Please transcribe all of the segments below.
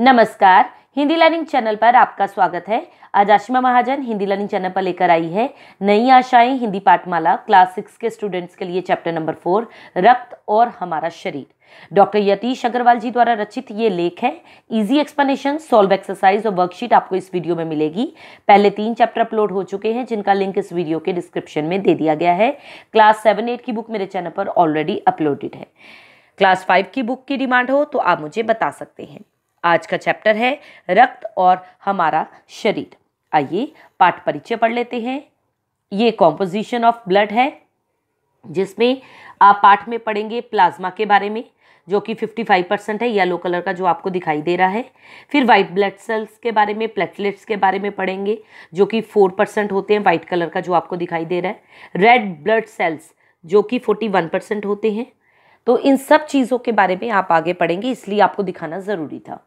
नमस्कार Hindi learning channel पर आपका स्वागत है आज आशिमा महाजन हिंदी लर्निंग चैनल पर लेकर आई है नई आशाएं हिंदी पाठमाला क्लास सिक्स के स्टूडेंट्स के लिए चैप्टर नंबर फोर रक्त और हमारा शरीर डॉक्टर यतीश अग्रवाल जी द्वारा रचित ये लेख है इजी एक्सप्लेनेशन सॉल्व एक्सरसाइज और वर्कशीट आपको इस वीडियो में मिलेगी पहले तीन चैप्टर अपलोड हो चुके हैं जिनका लिंक इस वीडियो के डिस्क्रिप्शन में दे दिया गया है क्लास सेवन एट की बुक मेरे चैनल पर ऑलरेडी अपलोडेड है क्लास फाइव की बुक की डिमांड हो तो आप मुझे बता सकते हैं आज का चैप्टर है रक्त और हमारा शरीर आइए पाठ परिचय पढ़ लेते हैं ये कॉम्पोजिशन ऑफ ब्लड है जिसमें आप पाठ में पढ़ेंगे प्लाज्मा के बारे में जो कि 55 परसेंट है येलो कलर का जो आपको दिखाई दे रहा है फिर वाइट ब्लड सेल्स के बारे में प्लेटलेट्स के बारे में पढ़ेंगे जो कि 4 परसेंट होते हैं वाइट कलर का जो आपको दिखाई दे रहा है रेड ब्लड सेल्स जो कि 41 परसेंट होते हैं तो इन सब चीज़ों के बारे में आप आगे पढ़ेंगे इसलिए आपको दिखाना ज़रूरी था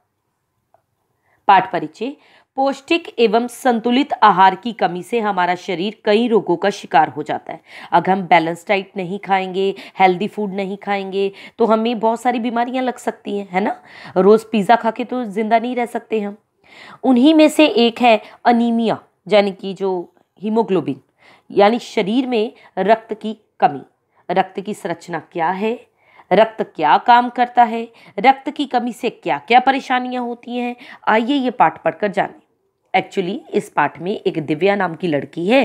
पाठ परिचय पौष्टिक एवं संतुलित आहार की कमी से हमारा शरीर कई रोगों का शिकार हो जाता है अगर हम बैलेंस डाइट नहीं खाएंगे हेल्दी फूड नहीं खाएंगे तो हमें बहुत सारी बीमारियां लग सकती हैं है ना रोज़ पिज़्ज़ा खा के तो ज़िंदा नहीं रह सकते हम उन्हीं में से एक है अनीमिया यानी कि जो हीमोग्लोबिन यानी शरीर में रक्त की कमी रक्त की संरचना क्या है रक्त क्या काम करता है रक्त की कमी से क्या क्या परेशानियां होती हैं आइए ये पाठ पढ़कर जानें एक्चुअली इस पाठ में एक दिव्या नाम की लड़की है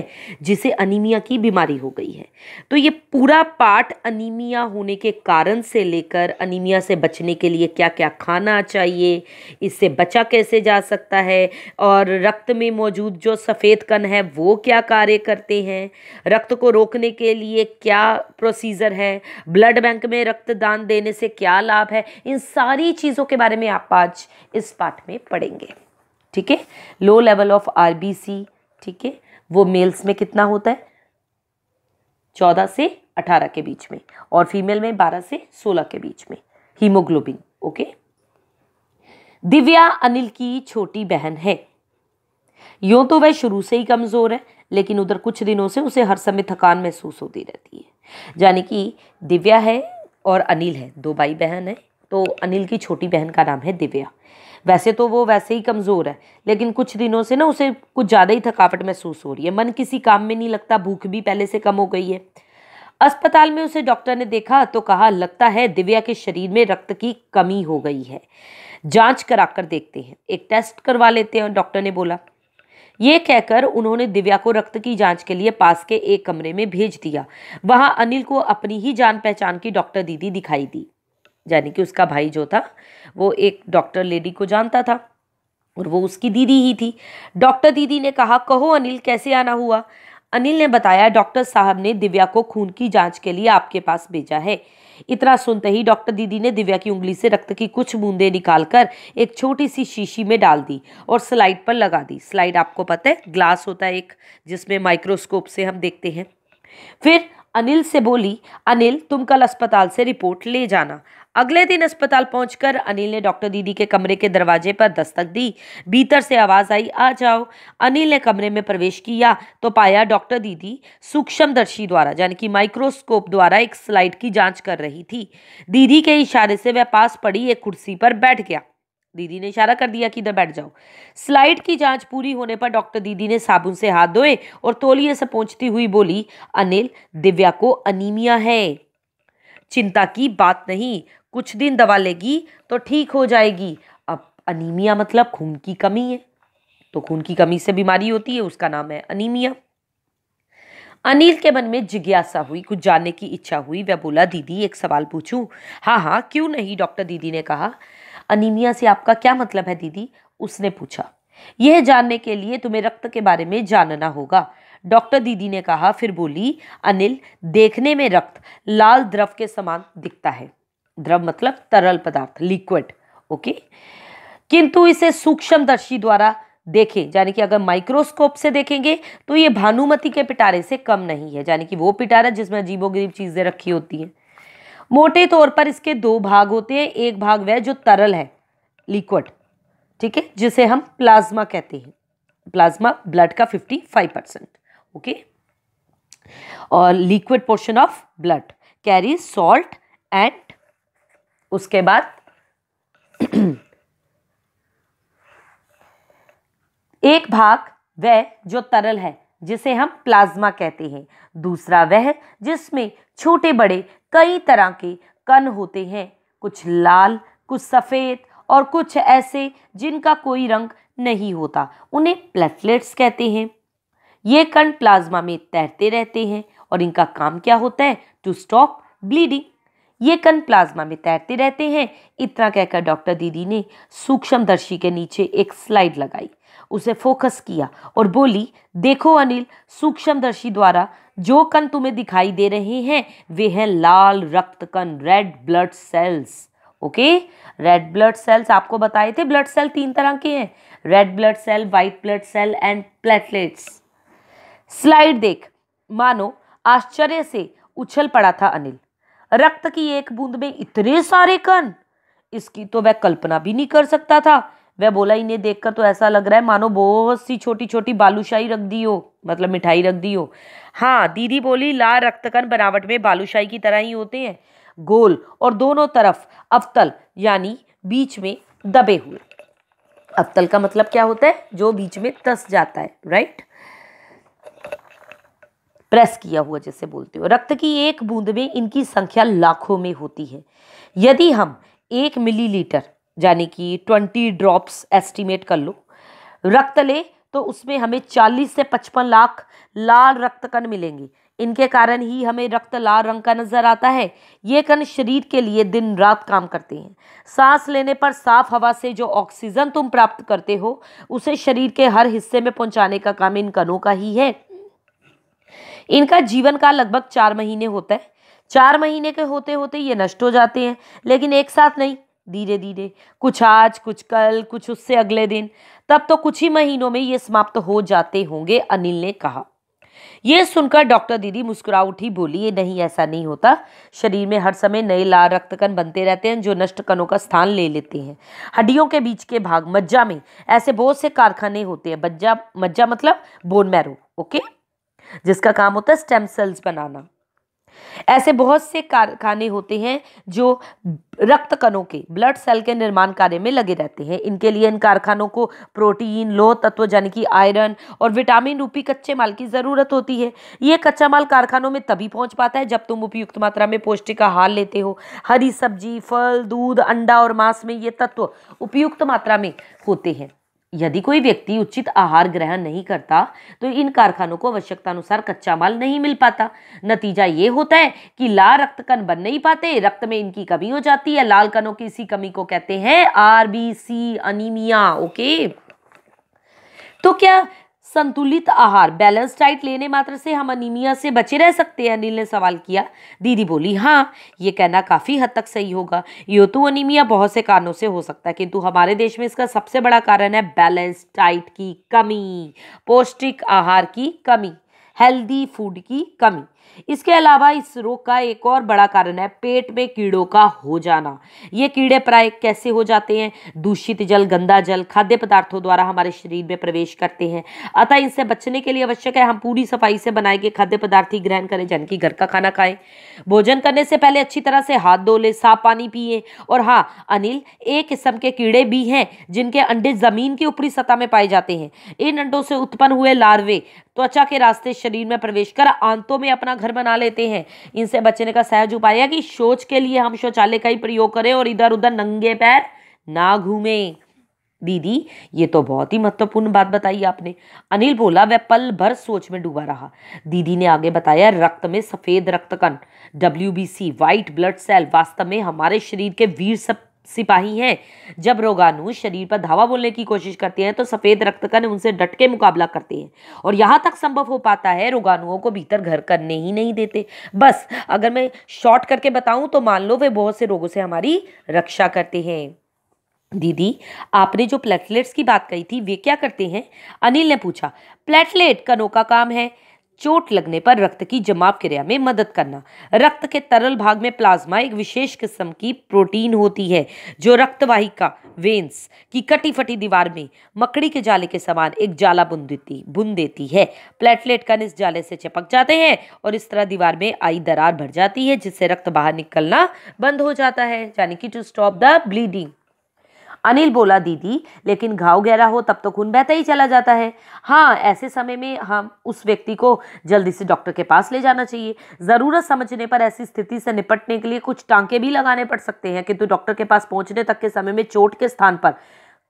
जिसे अनीमिया की बीमारी हो गई है तो ये पूरा पाठ अनीमिया होने के कारण से लेकर अनीमिया से बचने के लिए क्या क्या खाना चाहिए इससे बचा कैसे जा सकता है और रक्त में मौजूद जो सफ़ेद कण है वो क्या कार्य करते हैं रक्त को रोकने के लिए क्या प्रोसीजर है ब्लड बैंक में रक्तदान देने से क्या लाभ है इन सारी चीज़ों के बारे में आप आज इस पाठ में पढ़ेंगे ठीक है लो लेवल ऑफ आरबीसी ठीक है वो मेल्स में कितना होता है चौदह से अठारह के बीच में और फीमेल में बारह से सोलह के बीच में हीमोग्लोबिन ओके दिव्या अनिल की छोटी बहन है यो तो वह शुरू से ही कमज़ोर है लेकिन उधर कुछ दिनों से उसे हर समय थकान महसूस होती रहती है यानी कि दिव्या है और अनिल है दो भाई बहन है तो अनिल की छोटी बहन का नाम है दिव्या वैसे तो वो वैसे ही कमज़ोर है लेकिन कुछ दिनों से ना उसे कुछ ज़्यादा ही थकावट महसूस हो रही है मन किसी काम में नहीं लगता भूख भी पहले से कम हो गई है अस्पताल में उसे डॉक्टर ने देखा तो कहा लगता है दिव्या के शरीर में रक्त की कमी हो गई है जांच करा कर देखते हैं एक टेस्ट करवा लेते हैं डॉक्टर ने बोला ये कहकर उन्होंने दिव्या को रक्त की जांच के लिए पास के एक कमरे में भेज दिया वहां अनिल को अपनी ही जान पहचान की डॉक्टर दीदी दिखाई दी यानी कि उसका भाई जो था वो एक डॉक्टर लेडी को जानता था और वो उसकी दीदी ही थी डॉक्टर दीदी ने कहा कहो अनिल कैसे आना हुआ अनिल ने बताया डॉक्टर साहब ने दिव्या को खून की जांच के लिए आपके पास भेजा है इतना सुनते ही डॉक्टर दीदी ने दिव्या की उंगली से रक्त की कुछ बूंदें निकालकर एक छोटी सी शीशी में डाल दी और स्लाइड पर लगा दी स्लाइड आपको पता है ग्लास होता है एक जिसमें माइक्रोस्कोप से हम देखते हैं फिर अनिल से बोली अनिल तुम कल अस्पताल से रिपोर्ट ले जाना अगले दिन अस्पताल पहुंचकर अनिल ने डॉक्टर दीदी के कमरे के दरवाजे पर दस्तक दी भीतर से आवाज़ आई आ जाओ अनिल ने कमरे में प्रवेश किया तो पाया डॉक्टर दीदी सूक्ष्मदर्शी द्वारा यानी कि माइक्रोस्कोप द्वारा एक स्लाइड की जांच कर रही थी दीदी के इशारे से वह पास पड़ी एक कुर्सी पर बैठ गया दीदी ने इशारा कर दिया कि इधर बैठ जाओ स्लाइड की जांच पूरी होने पर डॉक्टर दीदी ने साबुन से हाथ धोए और तोलिए से पहुंचती हुई बोली अनिल दिव्या को अनीमिया है चिंता की बात नहीं कुछ दिन दवा लेगी तो ठीक हो जाएगी अब अनीमिया मतलब खून की कमी है तो खून की कमी से बीमारी होती है उसका नाम है अनीमिया अनिल के मन में जिज्ञासा हुई कुछ जानने की इच्छा हुई वह बोला दीदी एक सवाल पूछूं हाँ हाँ क्यों नहीं डॉक्टर दीदी ने कहा अनीमिया से आपका क्या मतलब है दीदी उसने पूछा यह जानने के लिए तुम्हें रक्त के बारे में जानना होगा डॉक्टर दीदी ने कहा फिर बोली अनिल देखने में रक्त लाल द्रव के समान दिखता है द्रव मतलब तरल पदार्थ लिक्विड ओके किंतु इसे सूक्ष्म दर्शी द्वारा देखें यानी कि अगर माइक्रोस्कोप से देखेंगे तो ये भानुमति के पिटारे से कम नहीं है यानी कि वो पिटारा जिसमें अजीबोगरीब चीज़ें रखी होती हैं मोटे तौर पर इसके दो भाग होते हैं एक भाग वह जो तरल है लिक्विड ठीक है जिसे हम प्लाज्मा कहते हैं प्लाज्मा ब्लड का फिफ्टी फाइव परसेंट ओके और liquid portion of blood carry salt and उसके बाद एक भाग वह जो तरल है जिसे हम प्लाज्मा कहते हैं दूसरा वह जिसमें छोटे बड़े कई तरह के कण होते हैं कुछ लाल कुछ सफ़ेद और कुछ ऐसे जिनका कोई रंग नहीं होता उन्हें प्लेटलेट्स कहते हैं ये कण प्लाज्मा में तैरते रहते हैं और इनका काम क्या होता है टू स्टॉप ब्लीडिंग ये कण प्लाज्मा में तैरते रहते हैं इतना कहकर डॉक्टर दीदी ने सूक्ष्मदर्शी के नीचे एक स्लाइड लगाई उसे फोकस किया और बोली देखो अनिल सूक्ष्मदर्शी द्वारा जो कण तुम्हें दिखाई दे रहे हैं वे हैं लाल रक्त कण red blood cells okay red blood cells आपको बताए थे ब्लड सेल तीन तरह के हैं red blood cell white blood cell and platelets slide देख मानो आश्चर्य से उछल पड़ा था अनिल रक्त की एक बूंद में इतने सारे कण इसकी तो वह कल्पना भी नहीं कर सकता था वह बोला इन्हें देखकर तो ऐसा लग रहा है मानो बहुत सी छोटी छोटी बालूशाही रख दी हो मतलब मिठाई रख दी हो हाँ दीदी बोली लाल रक्तकन बनावट में बालूशाही की तरह ही होते हैं गोल और दोनों तरफ अवतल यानी बीच में दबे हुए अवतल का मतलब क्या होता है जो बीच में तस जाता है राइट प्रेस किया हुआ जैसे बोलते हो रक्त की एक बूंद में इनकी संख्या लाखों में होती है यदि हम एक मिलीलीटर यानी कि ट्वेंटी ड्रॉप्स एस्टिमेट कर लो रक्त ले तो उसमें हमें चालीस से पचपन लाख लाल रक्त कण मिलेंगे इनके कारण ही हमें रक्त लाल रंग का नजर आता है ये कण शरीर के लिए दिन रात काम करते हैं सांस लेने पर साफ हवा से जो ऑक्सीजन तुम प्राप्त करते हो उसे शरीर के हर हिस्से में पहुंचाने का काम इन कणों का ही है इनका जीवन काल लगभग चार महीने होता है चार महीने के होते होते ये नष्ट हो जाते हैं लेकिन एक साथ नहीं धीरे धीरे कुछ आज कुछ कल कुछ उससे अगले दिन तब तो कुछ ही महीनों में ये समाप्त हो जाते होंगे अनिल ने कहा यह सुनकर डॉक्टर दीदी मुस्कुरा उठी बोली ये नहीं ऐसा नहीं होता शरीर में हर समय नए लाल रक्त कण बनते रहते हैं जो नष्ट कणों का स्थान ले लेते हैं हड्डियों के बीच के भाग मज्जा में ऐसे बहुत से कारखाने होते हैं मज्जा मज्जा मतलब बोन मैरो ओके जिसका काम होता है स्टेम सेल्स बनाना ऐसे बहुत से कारखाने होते हैं जो रक्त कणों के ब्लड सेल के निर्माण कार्य में लगे रहते हैं इनके लिए इन कारखानों को प्रोटीन लोह तत्व यानी कि आयरन और विटामिन रूपी कच्चे माल की ज़रूरत होती है ये कच्चा माल कारखानों में तभी पहुंच पाता है जब तुम उपयुक्त मात्रा में पौष्टिक आहार लेते हो हरी सब्जी फल दूध अंडा और मांस में ये तत्व उपयुक्त मात्रा में होते हैं यदि कोई व्यक्ति उचित आहार ग्रहण नहीं करता तो इन कारखानों को आवश्यकता अनुसार कच्चा माल नहीं मिल पाता नतीजा ये होता है कि लाल रक्त कण बन नहीं पाते रक्त में इनकी कमी हो जाती है लाल कणों की इसी कमी को कहते हैं आरबीसी अनिमिया ओके तो क्या संतुलित आहार बैलेंस डाइट लेने मात्र से हम अनीमिया से बचे रह सकते हैं अनिल ने सवाल किया दीदी बोली हाँ ये कहना काफ़ी हद तक सही होगा यो तो अनिमिया बहुत से कारणों से हो सकता है किंतु हमारे देश में इसका सबसे बड़ा कारण है बैलेंस डाइट की कमी पौष्टिक आहार की कमी हेल्दी फूड की कमी इसके अलावा इस रोग का एक और बड़ा कारण है पेट में कीड़ों का हो जाना ये कीड़े प्राय कैसे हो जाते हैं दूषित जल गंदा जल खाद्य पदार्थों द्वारा हमारे शरीर में प्रवेश करते हैं अतः इनसे बचने के लिए आवश्यक है हम पूरी सफाई से बनाए गए खाद्य पदार्थ ही ग्रहण करें जन की घर का खाना खाएं भोजन करने से पहले अच्छी तरह से हाथ धो लें साफ पानी पिए और हाँ अनिल एक किस्म के कीड़े भी हैं जिनके अंडे जमीन की ऊपरी सतह में पाए जाते हैं इन अंडों से उत्पन्न हुए लार्वे त्वचा के रास्ते शरीर में प्रवेश कर आंतों में अपना घर बना लेते हैं इनसे बचने का सहज उपाय है कि शौच के लिए हम शौचालय का ही प्रयोग करें और इधर उधर नंगे पैर ना घूमें दीदी ये तो बहुत ही महत्वपूर्ण बात बताई आपने अनिल बोला वह पल भर सोच में डूबा रहा दीदी ने आगे बताया रक्त में सफ़ेद रक्त कण W B C white blood cell वास्तव में हमारे शरीर के वीर सब सिपाही हैं जब रोगाणु शरीर पर धावा बोलने की कोशिश करते हैं तो सफ़ेद कण उनसे डट के मुकाबला करते हैं और यहाँ तक संभव हो पाता है रोगाणुओं को भीतर घर करने ही नहीं देते बस अगर मैं शॉर्ट करके बताऊँ तो मान लो वे बहुत से रोगों से हमारी रक्षा करते हैं दीदी आपने जो प्लेटलेट्स की बात कही थी वे क्या करते हैं अनिल ने पूछा प्लेटलेट कनों का काम है चोट लगने पर रक्त की जमाव क्रिया में मदद करना रक्त के तरल भाग में प्लाज्मा एक विशेष किस्म की प्रोटीन होती है जो रक्तवाहिका वेन्स की कटी फटी दीवार में मकड़ी के जाले के समान एक जाला बुन देती बुन देती है प्लेटलेट कन इस जाले से चिपक जाते हैं और इस तरह दीवार में आई दरार भर जाती है जिससे रक्त बाहर निकलना बंद हो जाता है यानी कि to stop the bleeding Anil बोला दीदी लेकिन घाव गहरा हो तब तो खून बहता ही चला जाता है हाँ ऐसे समय में हम उस व्यक्ति को जल्दी से डॉक्टर के पास ले जाना चाहिए ज़रूरत समझने पर ऐसी स्थिति से निपटने के लिए कुछ टांके भी लगाने पड़ सकते हैं किंतु तो डॉक्टर के पास पहुँचने तक के समय में चोट के स्थान पर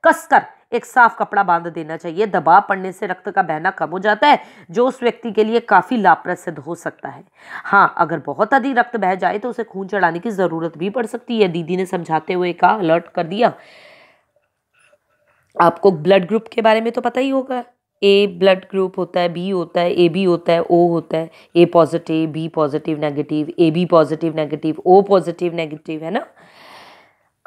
कसकर एक साफ कपड़ा बांध देना चाहिए दबाव पड़ने से रक्त का बहना कम हो जाता है जो उस व्यक्ति के लिए काफ़ी लाभप्रसिद्ध सिद्ध हो सकता है हाँ अगर बहुत अधिक रक्त बह जाए तो उसे खून चढ़ाने की ज़रूरत भी पड़ सकती है दीदी ने समझाते हुए कहा अलर्ट कर दिया आपको ब्लड ग्रुप के बारे में तो पता ही होगा ए ब्लड ग्रुप होता है बी होता है ए बी होता है ओ होता है A positive B positive negative A B positive negative O positive negative है ना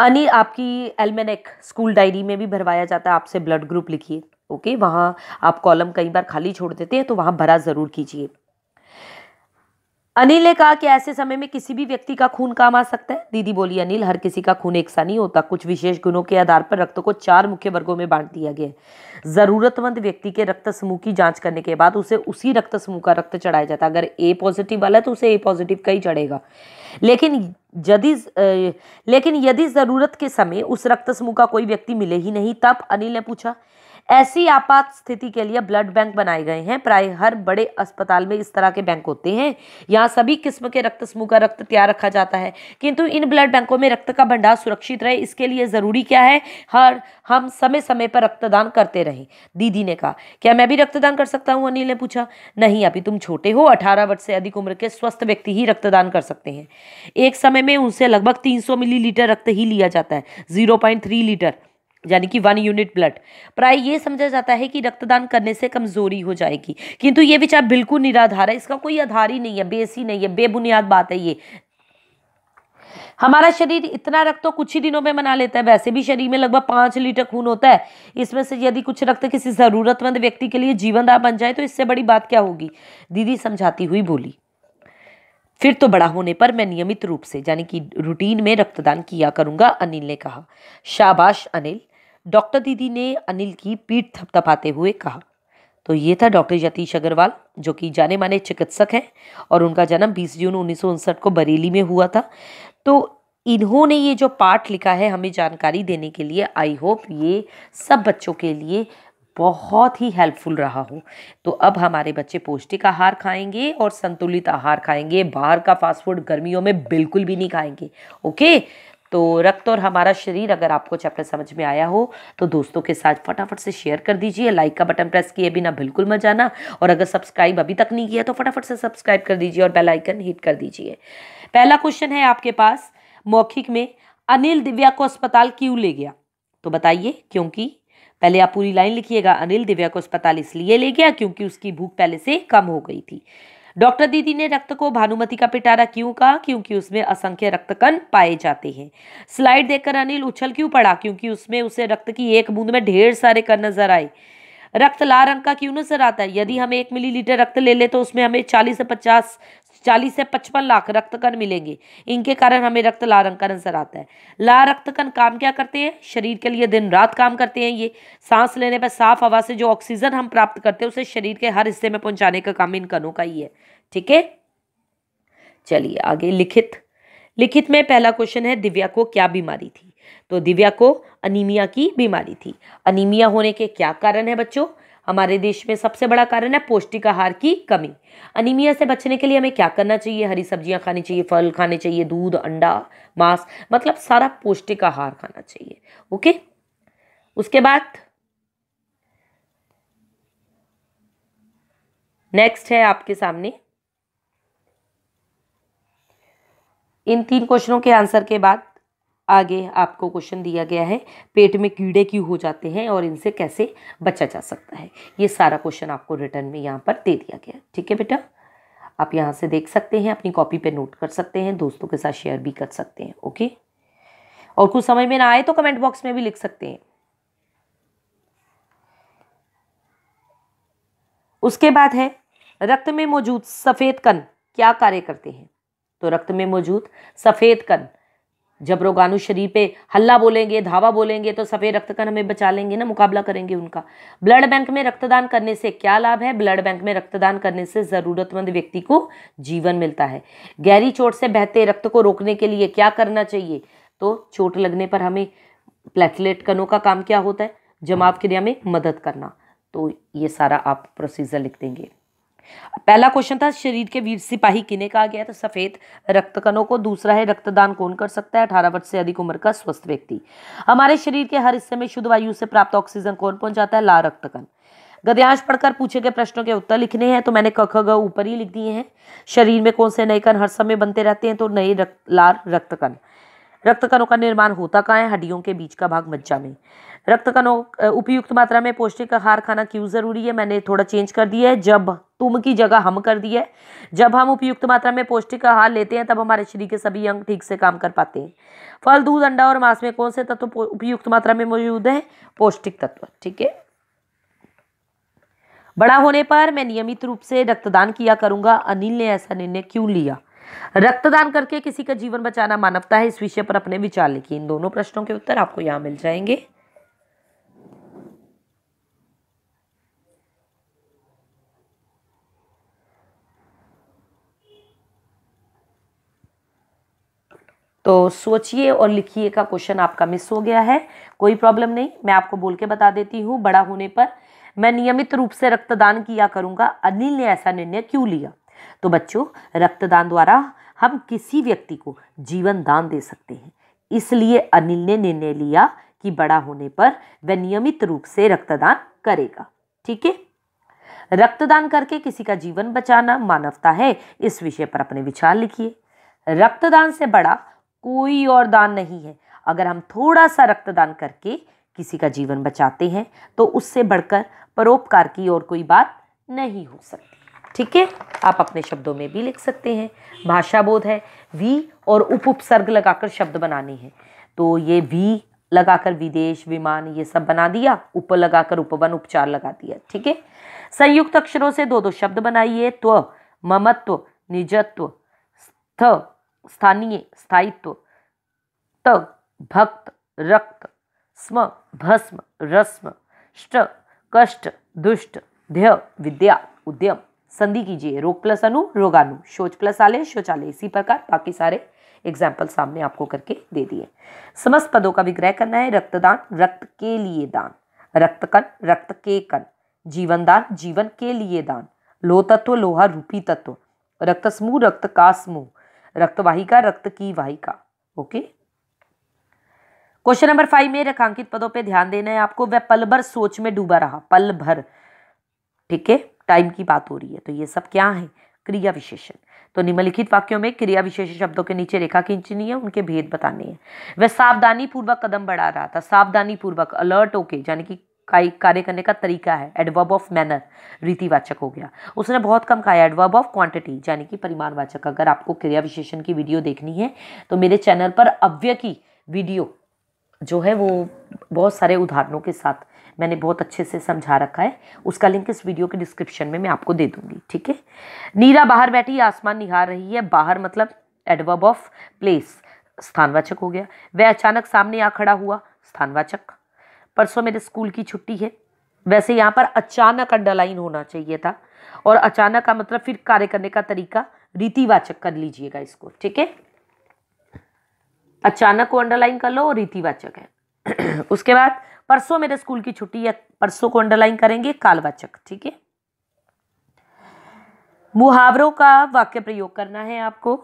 अनिल आपकी एलमेनेक स्कूल डायरी में भी भरवाया जाता है आपसे ब्लड ग्रुप लिखिए ओके वहाँ आप कॉलम कई बार खाली छोड़ देते हैं तो वहाँ भरा ज़रूर कीजिए अनिल ने कहा कि ऐसे समय में किसी भी व्यक्ति का खून काम आ सकता है दीदी बोली अनिल हर किसी का खून एक सा नहीं होता कुछ विशेष गुणों के आधार पर रक्त को चार मुख्य वर्गों में बांट दिया गया है ज़रूरतमंद व्यक्ति के रक्त समूह की जांच करने के बाद उसे उसी रक्त समूह का रक्त चढ़ाया जाता है अगर ए पॉजिटिव वाला है तो उसे ए पॉजिटिव का ही चढ़ेगा लेकिन यदि लेकिन यदि ज़रूरत के समय उस रक्त समूह का कोई व्यक्ति मिले ही नहीं तब अनिल ने पूछा ऐसी आपात स्थिति के लिए ब्लड बैंक बनाए गए हैं प्राय हर बड़े अस्पताल में इस तरह के बैंक होते हैं यहाँ सभी किस्म के रक्त समूह का रक्त तैयार रखा जाता है किंतु इन ब्लड बैंकों में रक्त का भंडार सुरक्षित रहे इसके लिए ज़रूरी क्या है हर हम समय समय पर रक्तदान करते रहें दीदी ने कहा क्या मैं भी रक्तदान कर सकता हूँ अनिल ने पूछा नहीं अभी तुम छोटे हो अठारह वर्ष से अधिक उम्र के स्वस्थ व्यक्ति ही रक्तदान कर सकते हैं एक समय में उनसे लगभग तीन मिलीलीटर रक्त ही लिया जाता है जीरो लीटर यानी कि वन यूनिट ब्लड प्राय ये समझा जाता है कि रक्तदान करने से कमजोरी हो जाएगी किंतु ये विचार बिल्कुल निराधार है इसका कोई आधार ही नहीं है बेस ही नहीं है बेबुनियाद बात है ये हमारा शरीर इतना रक्त तो कुछ ही दिनों में मना लेता है वैसे भी शरीर में लगभग पाँच लीटर खून होता है इसमें से यदि कुछ रक्त किसी ज़रूरतमंद व्यक्ति के लिए जीवनदार बन जाए तो इससे बड़ी बात क्या होगी दीदी समझाती हुई बोली फिर तो बड़ा होने पर मैं नियमित रूप से यानी कि रूटीन में रक्तदान किया करूंगा अनिल ने कहा शाबाश अनिल डॉक्टर दीदी ने अनिल की पीठ थपथपाते हुए कहा तो ये था डॉक्टर यतीश अग्रवाल जो कि जाने माने चिकित्सक हैं और उनका जन्म 20 जून उन्नीस को बरेली में हुआ था तो इन्होंने ये जो पाठ लिखा है हमें जानकारी देने के लिए आई होप ये सब बच्चों के लिए बहुत ही हेल्पफुल रहा हो तो अब हमारे बच्चे पौष्टिक आहार खाएंगे और संतुलित आहार खाएंगे बाहर का फास्ट फूड गर्मियों में बिल्कुल भी नहीं खाएंगे ओके तो रक्त और हमारा शरीर अगर आपको चैप्टर समझ में आया हो तो दोस्तों के साथ फटाफट से शेयर कर दीजिए लाइक का बटन प्रेस किए बिना बिल्कुल मत जाना और अगर सब्सक्राइब अभी तक नहीं किया तो फटाफट से सब्सक्राइब कर दीजिए और बेलाइकन हिट कर दीजिए पहला क्वेश्चन है आपके पास मौखिक में अनिल दिव्या को अस्पताल क्यों ले गया तो बताइए क्योंकि पहले आप पूरी लाइन लिखिएगा अनिल दिव्या को अस्पताल इसलिए ले गया क्योंकि उसकी भूख पहले से कम हो गई थी डॉक्टर दीदी ने रक्त को भानुमति का पिटारा क्यों कहा क्योंकि उसमें असंख्य रक्त कण पाए जाते हैं स्लाइड देखकर अनिल उछल क्यों पड़ा क्योंकि उसमें उसे रक्त की एक बूंद में ढेर सारे कण नजर आए रक्त लाल रंग का क्यों नजर आता है यदि हम एक मिलीलीटर रक्त ले लें तो उसमें हमें चालीस से पचास चालीस से पचपन लाख रक्त कण मिलेंगे इनके कारण हमें रक्त लाल रंग का नजर आता है लाल कण काम क्या करते हैं शरीर के लिए दिन रात काम करते हैं ये सांस लेने पर साफ हवा से जो ऑक्सीजन हम प्राप्त करते हैं उसे शरीर के हर हिस्से में पहुंचाने का काम इन कणों का ही है ठीक है चलिए आगे लिखित लिखित में पहला क्वेश्चन है दिव्या को क्या बीमारी थी तो दिव्या को अनीमिया की बीमारी थी अनीमिया होने के क्या कारण है बच्चों हमारे देश में सबसे बड़ा कारण है पौष्टिक आहार की कमी अनीमिया से बचने के लिए हमें क्या करना चाहिए हरी सब्जियां खानी चाहिए फल खाने चाहिए दूध अंडा मांस मतलब सारा पौष्टिक आहार खाना चाहिए ओके उसके बाद नेक्स्ट है आपके सामने इन तीन क्वेश्चनों के आंसर के बाद आगे आपको क्वेश्चन दिया गया है पेट में कीड़े क्यों हो जाते हैं और इनसे कैसे बचा जा सकता है ये सारा क्वेश्चन आपको रिटर्न में यहाँ पर दे दिया गया ठीक है बेटा आप यहाँ से देख सकते हैं अपनी कॉपी पे नोट कर सकते हैं दोस्तों के साथ शेयर भी कर सकते हैं ओके और कुछ समझ में ना आए तो कमेंट बॉक्स में भी लिख सकते हैं उसके बाद है रक्त में मौजूद सफ़ेद कण क्या कार्य करते हैं तो रक्त में मौजूद सफ़ेद कण जब रोगानु शरीर पे हल्ला बोलेंगे धावा बोलेंगे तो सफ़ेद रक्त कण हमें बचा लेंगे ना मुकाबला करेंगे उनका ब्लड बैंक में रक्तदान करने से क्या लाभ है ब्लड बैंक में रक्तदान करने से ज़रूरतमंद व्यक्ति को जीवन मिलता है गहरी चोट से बहते रक्त को रोकने के लिए क्या करना चाहिए तो चोट लगने पर हमें प्लेटलेट कणों का काम क्या होता है जमाव क्रिया में मदद करना तो ये सारा आप प्रोसीजर लिख देंगे पहला क्वेश्चन था शरीर के वीर सिपाही किने कहा गया तो सफेद रक्त कणों को दूसरा है रक्तदान कौन कर सकता है अठारह वर्ष से अधिक उम्र का स्वस्थ व्यक्ति हमारे शरीर के हर हिस्से में शुद्ध वायु से प्राप्त ऑक्सीजन कौन पहुंचाता है ला रक्त कण गद्यांश पढ़कर पूछे गए प्रश्नों के उत्तर लिखने हैं तो मैंने कख ग ऊपर ही लिख दिए हैं शरीर में कौन से नए कण हर समय बनते रहते हैं तो नए रक्त लाल रक्त कणों का निर्माण होता कहाँ है हड्डियों के बीच का भाग मज्जा में रक्त कणों उपयुक्त मात्रा में पौष्टिक आहार खाना क्यों ज़रूरी है मैंने थोड़ा चेंज कर दिया है जब तुम की जगह हम कर दिया है जब हम उपयुक्त मात्रा में पौष्टिक आहार लेते हैं तब हमारे शरीर के सभी अंग ठीक से काम कर पाते हैं फल दूध अंडा और मांस में कौन से तत्व उपयुक्त मात्रा में मौजूद हैं पौष्टिक तत्व ठीक है बड़ा होने पर मैं नियमित रूप से रक्तदान किया करूंगा अनिल ने ऐसा निर्णय क्यों लिया रक्तदान करके किसी का जीवन बचाना मानवता है इस विषय पर अपने विचार लिखिए इन दोनों प्रश्नों के उत्तर आपको यहाँ मिल जाएंगे तो सोचिए और लिखिए का क्वेश्चन आपका मिस हो गया है कोई प्रॉब्लम नहीं मैं आपको बोल के बता देती हूँ बड़ा होने पर मैं नियमित रूप से रक्तदान किया करूँगा अनिल ने ऐसा निर्णय क्यों लिया तो बच्चों रक्तदान द्वारा हम किसी व्यक्ति को जीवन दान दे सकते हैं इसलिए अनिल ने निर्णय लिया कि बड़ा होने पर वह नियमित रूप से रक्तदान करेगा ठीक है रक्तदान करके किसी का जीवन बचाना मानवता है इस विषय पर अपने विचार लिखिए रक्तदान से बड़ा कोई और दान नहीं है अगर हम थोड़ा सा रक्तदान करके किसी का जीवन बचाते हैं तो उससे बढ़कर परोपकार की और कोई बात नहीं हो सकती ठीक है आप अपने शब्दों में भी लिख सकते हैं भाषा बोध है वी और उप उपसर्ग लगाकर शब्द बनाने हैं तो ये वी लगाकर विदेश विमान ये सब बना दिया उप लगाकर उपवन उपचार लगा दिया ठीक है संयुक्त अक्षरों से दो दो शब्द बनाइए त्व ममत्व निजत्व स्थ स्थानीय स्थायित्व तग भक्त रक्त स्म भस्म रस्म ष्ट कष्ट दुष्ट ध्य विद्या उद्यम संधि कीजिए रोग प्लस अनु रोगानु शोच प्लस आलय शौचालय इसी प्रकार बाकी सारे एग्जाम्पल सामने आपको करके दे दिए समस्त पदों का विग्रह करना है रक्तदान रक्त के लिए दान रक्त कन रक्त के कन जीवन दान जीवन के लिए दान लोह तत्व लोहा रूपी तत्व रक्त समूह रक्त का समूह रक्तवाहिका रक्त की वाहिका ओके क्वेश्चन नंबर फाइव में रेखांकित पदों पे ध्यान देना है आपको वह पल भर सोच में डूबा रहा पल भर ठीक है टाइम की बात हो रही है तो ये सब क्या है क्रिया विशेषण तो निम्नलिखित वाक्यों में क्रिया विशेषण शब्दों के नीचे रेखा खींचनी है उनके भेद बताने हैं वह सावधानी पूर्वक कदम बढ़ा रहा था सावधानी पूर्वक अलर्ट होके यानी कि कार्य करने का तरीका है एडवर्ब ऑफ मैनर रीतिवाचक हो गया उसने बहुत कम कहा एडवर्ब ऑफ क्वांटिटी यानी कि परिमाणवाचक अगर आपको क्रिया विशेषण की वीडियो देखनी है तो मेरे चैनल पर अव्य की वीडियो जो है वो बहुत सारे उदाहरणों के साथ मैंने बहुत अच्छे से समझा रखा है उसका लिंक इस वीडियो के डिस्क्रिप्शन में मैं आपको दे दूंगी ठीक है नीरा बाहर बैठी आसमान निहार रही है बाहर मतलब एडवर्ब ऑफ प्लेस स्थानवाचक हो गया वह अचानक सामने आ खड़ा हुआ स्थानवाचक परसों मेरे स्कूल की छुट्टी है वैसे यहाँ पर अचानक अंडरलाइन होना चाहिए था और अचानक का मतलब फिर कार्य करने का तरीका रीतिवाचक कर लीजिएगा इसको ठीक है अचानक को अंडरलाइन कर लो और रीतिवाचक है उसके बाद परसों मेरे स्कूल की छुट्टी है परसों को अंडरलाइन करेंगे कालवाचक ठीक है मुहावरों का वाक्य प्रयोग करना है आपको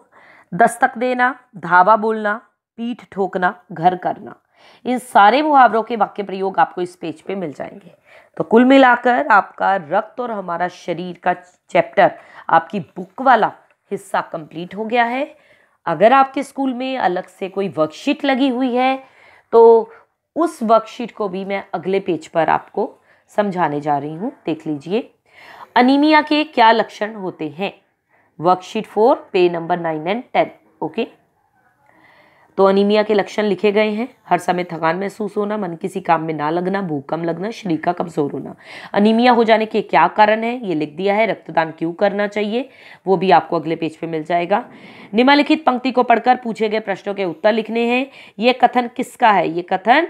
दस्तक देना धावा बोलना पीठ ठोकना घर करना इन सारे मुहावरों के वाक्य प्रयोग आपको इस पेज पे मिल जाएंगे तो कुल मिलाकर आपका रक्त और हमारा शरीर का चैप्टर आपकी बुक वाला हिस्सा कंप्लीट हो गया है अगर आपके स्कूल में अलग से कोई वर्कशीट लगी हुई है तो उस वर्कशीट को भी मैं अगले पेज पर आपको समझाने जा रही हूँ देख लीजिए अनिमिया के क्या लक्षण होते हैं वर्कशीट फोर पे number nine and ten okay तो अनिमिया के लक्षण लिखे गए हैं हर समय थकान महसूस होना मन किसी काम में ना लगना भूख कम लगना शरीर का कमजोर होना अनिमिया हो जाने के क्या कारण है ये लिख दिया है रक्तदान क्यों करना चाहिए वो भी आपको अगले पेज पे मिल जाएगा निम्नलिखित पंक्ति को पढ़कर पूछे गए प्रश्नों के उत्तर लिखने हैं ये कथन किसका है ये कथन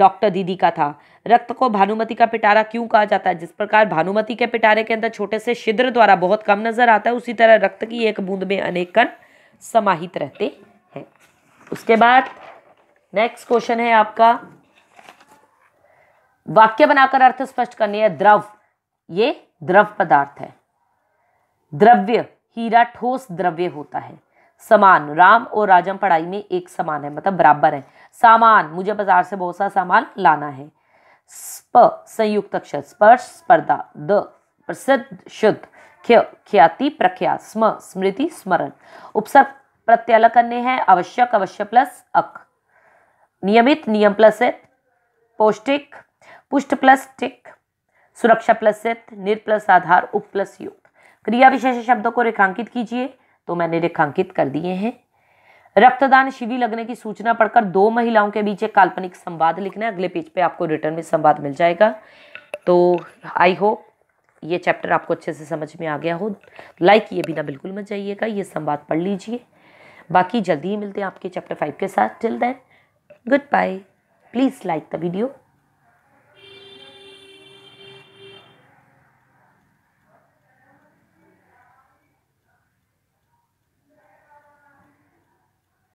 डॉक्टर दीदी का था रक्त को भानुमति का पिटारा क्यों कहा जाता है जिस प्रकार भानुमति के पिटारे के अंदर छोटे से छिद्र द्वारा बहुत कम नजर आता है उसी तरह रक्त की एक बूंद में अनेक कण समाहित रहते उसके बाद नेक्स्ट क्वेश्चन है आपका वाक्य बनाकर अर्थ स्पष्ट करनी है द्रव ये द्रव पदार्थ है द्रव्य हीरा ठोस द्रव्य होता है समान राम और राजम पढ़ाई में एक समान है मतलब बराबर है सामान मुझे बाजार से बहुत सा सामान लाना है स्प संयुक्त अक्षर स्पर्श स्पर्धा द प्रसिद्ध शुद्ध ख्याति प्रख्यात स्म स्मृति स्मरण उपसर्ग प्रत्यय अलग करने हैं आवश्यक अवश्य प्लस अक नियमित नियम प्लस एत पौष्टिक पुष्ट प्लस टिक सुरक्षा प्लस एत निर प्लस आधार उप प्लस युक्त क्रिया विशेष शब्दों को रेखांकित कीजिए तो मैंने रेखांकित कर दिए हैं रक्तदान शिविर लगने की सूचना पढ़कर दो महिलाओं के बीच एक काल्पनिक संवाद लिखना है अगले पेज पे आपको रिटर्न में संवाद मिल जाएगा तो आई होप ये चैप्टर आपको अच्छे से समझ में आ गया हो लाइक किए बिना बिल्कुल मत जाइएगा ये संवाद पढ़ लीजिए बाकी जल्दी ही मिलते हैं आपके चैप्टर फाइव के साथ till then goodbye please like the video